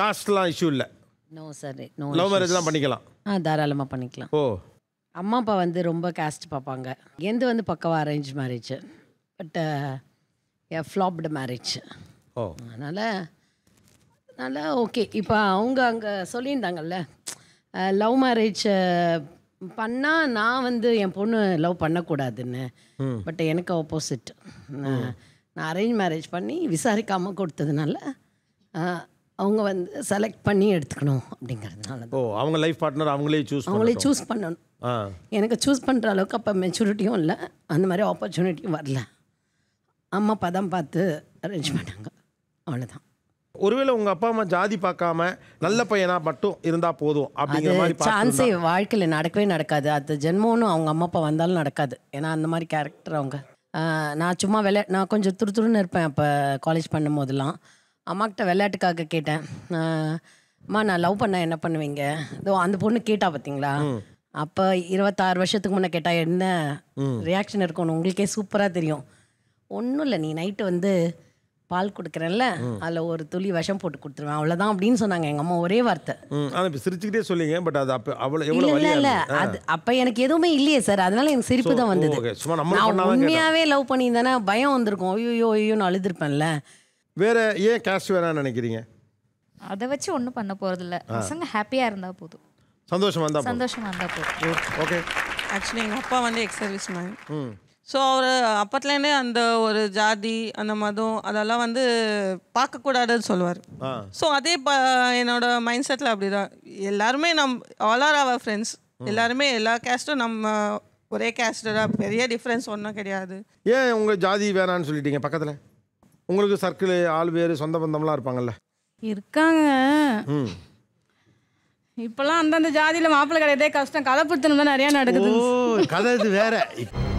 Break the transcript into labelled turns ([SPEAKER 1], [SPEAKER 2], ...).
[SPEAKER 1] காஸ்ட்லாம் issue இல்லை
[SPEAKER 2] no sir no love மேரேஜ்லாம்
[SPEAKER 1] பண்ணிக்கலாம் ஆ தாராளமாக பண்ணிக்கலாம் ஓ
[SPEAKER 2] அம்மா அப்பா வந்து ரொம்ப காஸ்ட் பார்ப்பாங்க எந்த வந்து பக்கவாக arrange marriage but flopped marriage ஓ அதனால் அதனால் ஓகே இப்போ அவங்க அங்கே சொல்லியிருந்தாங்கல்ல லவ் மேரேஜ் பண்ணால் நான் வந்து என் பொண்ணு லவ் பண்ணக்கூடாதுன்னு பட் எனக்கு ஆப்போசிட் நான் அரேஞ்ச் மேரேஜ் பண்ணி விசாரிக்காமல் கொடுத்ததுனால அவங்க வந்து செலக்ட் பண்ணி எடுத்துக்கணும்
[SPEAKER 1] அப்படிங்கிறதுனால ஓ அவங்க லைஃப் பார்ட்னர் அவங்களே சூஸ் அவங்களே சூஸ் பண்ணணும்
[SPEAKER 2] எனக்கு சூஸ் பண்ணுற அளவுக்கு அப்போ மெச்சூரிட்டியும் இல்லை அந்த மாதிரி ஆப்பர்ச்சுனிட்டியும் வரல அம்மா அப்பா தான் பார்த்து அரேஞ்ச் பண்ணாங்க
[SPEAKER 1] அவ்வளோதான் ஒருவேளை உங்கள் அப்பா அம்மா ஜாதி பார்க்காம நல்ல பையனா மட்டும் இருந்தால் போதும் அப்படிங்கிற மாதிரி சான்ஸே
[SPEAKER 2] வாழ்க்கையில் நடக்கவே நடக்காது அது ஜென்மம்னு அவங்க அம்மா அப்பா வந்தாலும் நடக்காது ஏன்னா அந்த மாதிரி கேரக்டர் அவங்க நான் சும்மா விளையா நான் கொஞ்சம் துரு துருன்னு இருப்பேன் அப்போ காலேஜ் பண்ணும் போதெல்லாம் அம்மாக்கிட்ட விளையாட்டுக்காக கேட்டேன் அம்மா நான் லவ் பண்ண என்ன பண்ணுவீங்க இதோ அந்த பொண்ணு கேட்டா பார்த்தீங்களா அப்போ இருபத்தாறு வருஷத்துக்கு முன்னே கேட்டால் என்ன ரியாக்ஷன் இருக்கும்னு உங்களுக்கே சூப்பராக தெரியும் ஒன்றும் இல்லை நீ நைட்டு வந்து பால் கொடுக்குறேன்ல அதில் ஒரு துளி விஷம் போட்டு கொடுத்துருவேன் அவ்வளோதான் அப்படின்னு சொன்னாங்க எங்கள் அம்மா ஒரே வார்த்தை
[SPEAKER 1] சிரிச்சுக்கிட்டே சொல்லிங்க பட் அது அப்போ அவ்வளோ இல்லை இல்லை இல்லை அது
[SPEAKER 2] அப்போ எனக்கு எதுவுமே இல்லையே சார் அதனால எனக்கு சிரிப்பு தான் வந்தது நான் உண்மையாகவே லவ் பண்ணியிருந்தேன்னா பயம்
[SPEAKER 1] வந்திருக்கும் ஐயோ ஐயோ நான் அழுதுருப்பேன்ல வேற ஏன் காசு வேணாம் நினைக்கிறீங்க
[SPEAKER 2] அதை வச்சு ஒன்றும் பண்ண போகிறதில்ல பசங்க ஹாப்பியாக இருந்தால் போதும்
[SPEAKER 1] சந்தோஷமாக இருந்தால் சந்தோஷமாக இருந்தால் போதும்
[SPEAKER 3] ஓகே ஆக்சுவலி எங்கள் அப்பா வந்து எக்ஸ் சர்வீஸ் மேன் ஸோ அவர் அப்பத்துலேருந்தே அந்த ஒரு ஜாதி அந்த மதம் அதெல்லாம் வந்து பார்க்கக்கூடாதுன்னு சொல்லுவார் ஸோ அதே ப என்னோட மைண்ட் செட்டில் அப்படி தான் எல்லாருமே நம் ஆல் ஆர் அவர் ஃப்ரெண்ட்ஸ் எல்லாருமே எல்லா கேஸ்ட்டும் நம்ம ஒரே கேஸ்டடாக பெரிய டிஃப்ரென்ஸ் ஒன்றும் கிடையாது
[SPEAKER 1] ஏன் உங்கள் ஜாதி வேணான்னு சொல்லிட்டீங்க பக்கத்தில் உங்களுக்கு சர்க்கிள் ஆள் வேறு சொந்த பந்தம்லாம் இருப்பாங்கல்ல
[SPEAKER 3] இருக்காங்க இப்பெல்லாம் அந்தந்த ஜாதியில் மாப்பிள்ளை கிடையாதே கஷ்டம் கதை பிடித்தணும் தான் நிறையா நடக்குது கதை இது வேற